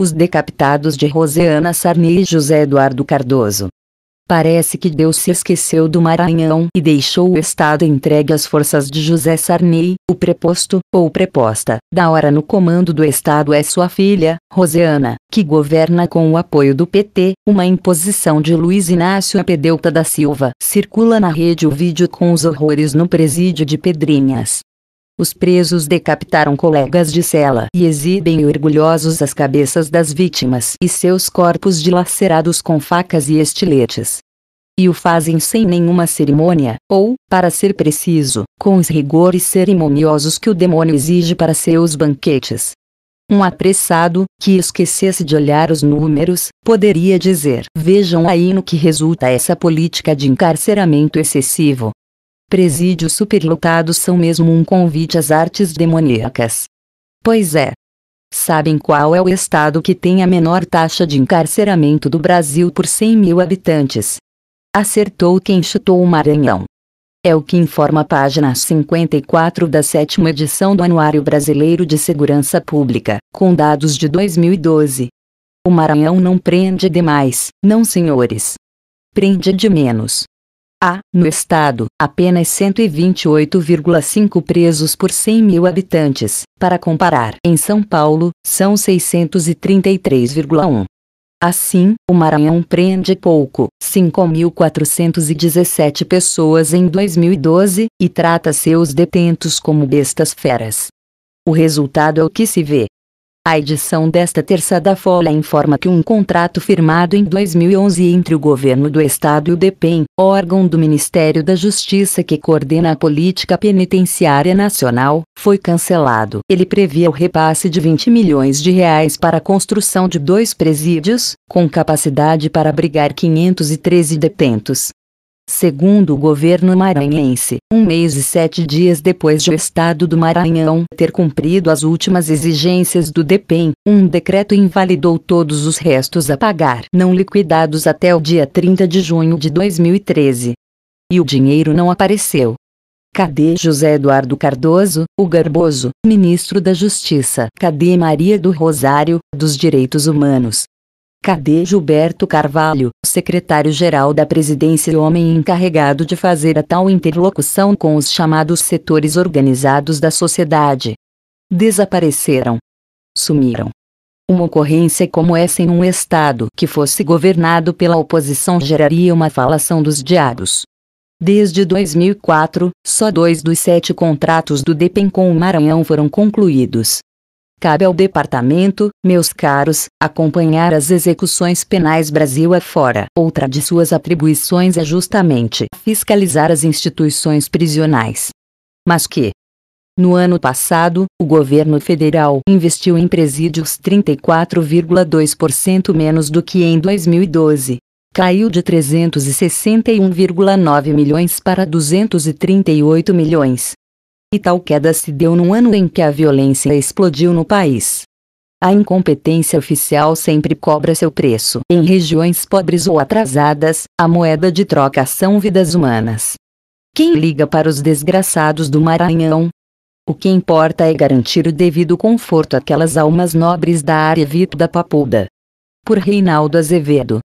os decapitados de Roseana Sarney e José Eduardo Cardoso. Parece que Deus se esqueceu do Maranhão e deixou o Estado entregue às forças de José Sarney, o preposto, ou preposta, da hora no comando do Estado é sua filha, Roseana, que governa com o apoio do PT, uma imposição de Luiz Inácio Apedeuta da Silva. Circula na rede o vídeo com os horrores no presídio de Pedrinhas. Os presos decapitaram colegas de cela e exibem orgulhosos as cabeças das vítimas e seus corpos dilacerados com facas e estiletes. E o fazem sem nenhuma cerimônia, ou, para ser preciso, com os rigores cerimoniosos que o demônio exige para seus banquetes. Um apressado, que esquecesse de olhar os números, poderia dizer: Vejam aí no que resulta essa política de encarceramento excessivo. Presídios superlotados são mesmo um convite às artes demoníacas. Pois é. Sabem qual é o estado que tem a menor taxa de encarceramento do Brasil por 100 mil habitantes? Acertou quem chutou o Maranhão. É o que informa a página 54 da sétima edição do Anuário Brasileiro de Segurança Pública, com dados de 2012. O Maranhão não prende demais, não senhores. Prende de menos. Há, no estado, apenas 128,5 presos por 100 mil habitantes, para comparar, em São Paulo, são 633,1. Assim, o Maranhão prende pouco, 5.417 pessoas em 2012, e trata seus detentos como bestas feras. O resultado é o que se vê. A edição desta terça da Folha informa que um contrato firmado em 2011 entre o governo do estado e o DEPEN, órgão do Ministério da Justiça que coordena a política penitenciária nacional, foi cancelado. Ele previa o repasse de 20 milhões de reais para a construção de dois presídios, com capacidade para abrigar 513 detentos. Segundo o governo maranhense, um mês e sete dias depois de o Estado do Maranhão ter cumprido as últimas exigências do DEPEN, um decreto invalidou todos os restos a pagar não liquidados até o dia 30 de junho de 2013. E o dinheiro não apareceu. Cadê José Eduardo Cardoso, o Garboso, ministro da Justiça? Cadê Maria do Rosário, dos Direitos Humanos? Cadê Gilberto Carvalho, secretário-geral da presidência e homem encarregado de fazer a tal interlocução com os chamados setores organizados da sociedade? Desapareceram. Sumiram. Uma ocorrência como essa em um Estado que fosse governado pela oposição geraria uma falação dos diabos. Desde 2004, só dois dos sete contratos do DEPEN com o Maranhão foram concluídos. Cabe ao departamento, meus caros, acompanhar as execuções penais Brasil afora. Outra de suas atribuições é justamente fiscalizar as instituições prisionais. Mas que, no ano passado, o governo federal investiu em presídios 34,2% menos do que em 2012. Caiu de 361,9 milhões para 238 milhões. E tal queda se deu num ano em que a violência explodiu no país. A incompetência oficial sempre cobra seu preço. Em regiões pobres ou atrasadas, a moeda de troca são vidas humanas. Quem liga para os desgraçados do Maranhão? O que importa é garantir o devido conforto àquelas almas nobres da área VIP da Papuda. Por Reinaldo Azevedo.